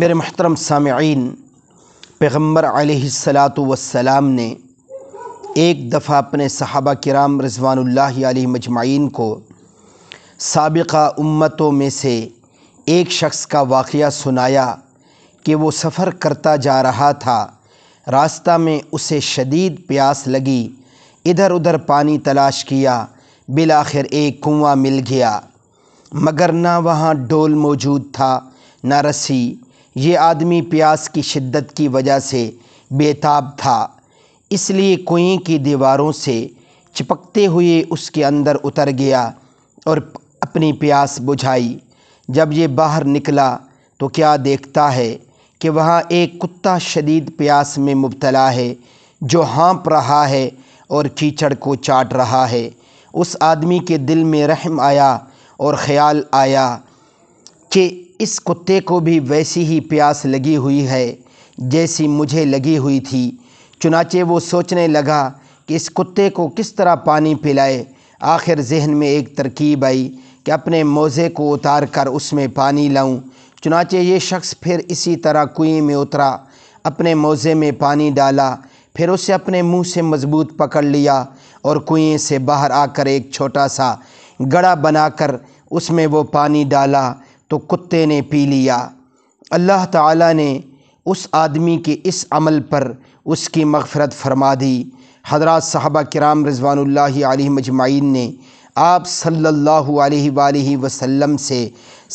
میرے محترم سامعین پیغمبر علیہ السلاۃ والسلام نے ایک دفعہ اپنے صحابہ کرام رضوان اللہ علیہ مجمعین کو سابقہ امتوں میں سے ایک شخص کا واقعہ سنایا کہ وہ سفر کرتا جا رہا تھا راستہ میں اسے شدید پیاس لگی ادھر ادھر پانی تلاش کیا بلاخر ایک کنواں مل گیا مگر نہ وہاں ڈول موجود تھا نہ رسی یہ آدمی پیاس کی شدت کی وجہ سے بے تاب تھا اس لیے کوئیں کی دیواروں سے چپکتے ہوئے اس کے اندر اتر گیا اور اپنی پیاس بجھائی جب یہ باہر نکلا تو کیا دیکھتا ہے کہ وہاں ایک کتا شدید پیاس میں مبتلا ہے جو ہانپ رہا ہے اور کیچڑ کو چاٹ رہا ہے اس آدمی کے دل میں رحم آیا اور خیال آیا کہ اس کتے کو بھی ویسی ہی پیاس لگی ہوئی ہے جیسی مجھے لگی ہوئی تھی چنانچہ وہ سوچنے لگا کہ اس کتے کو کس طرح پانی پلائے آخر ذہن میں ایک ترکیب آئی کہ اپنے موزے کو اتار کر اس میں پانی لاؤں چنانچہ یہ شخص پھر اسی طرح کنویں میں اترا اپنے موزے میں پانی ڈالا پھر اسے اپنے منہ سے مضبوط پکڑ لیا اور کنویں سے باہر آ کر ایک چھوٹا سا گڑا بنا کر اس میں وہ پانی ڈالا تو کتے نے پی لیا اللہ تعالیٰ نے اس آدمی کے اس عمل پر اس کی مغفرت فرما دی حضرات صحابہ کرام رضوان اللہ علیہ مجمعین نے آپ صلی اللہ علیہ وآلہ وسلم سے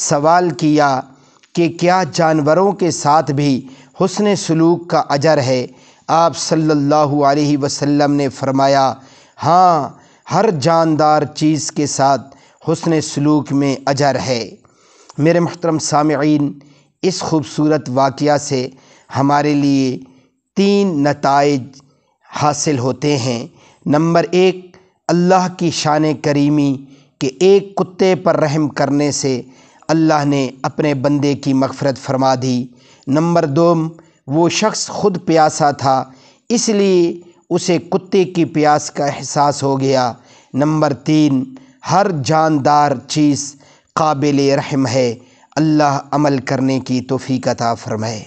سوال کیا کہ کیا جانوروں کے ساتھ بھی حسن سلوک کا اجر ہے آپ صلی اللہ علیہ وسلم نے فرمایا ہاں ہر جاندار چیز کے ساتھ حسن سلوک میں اجر ہے میرے محترم سامعین اس خوبصورت واقعہ سے ہمارے لیے تین نتائج حاصل ہوتے ہیں نمبر ایک اللہ کی شان کریمی کہ ایک کتے پر رحم کرنے سے اللہ نے اپنے بندے کی مغفرت فرما دی نمبر دوم وہ شخص خود پیاسا تھا اس لیے اسے کتے کی پیاس کا احساس ہو گیا نمبر تین ہر جاندار چیز قابل رحم ہے اللہ عمل کرنے کی توفیق عطا فرمائے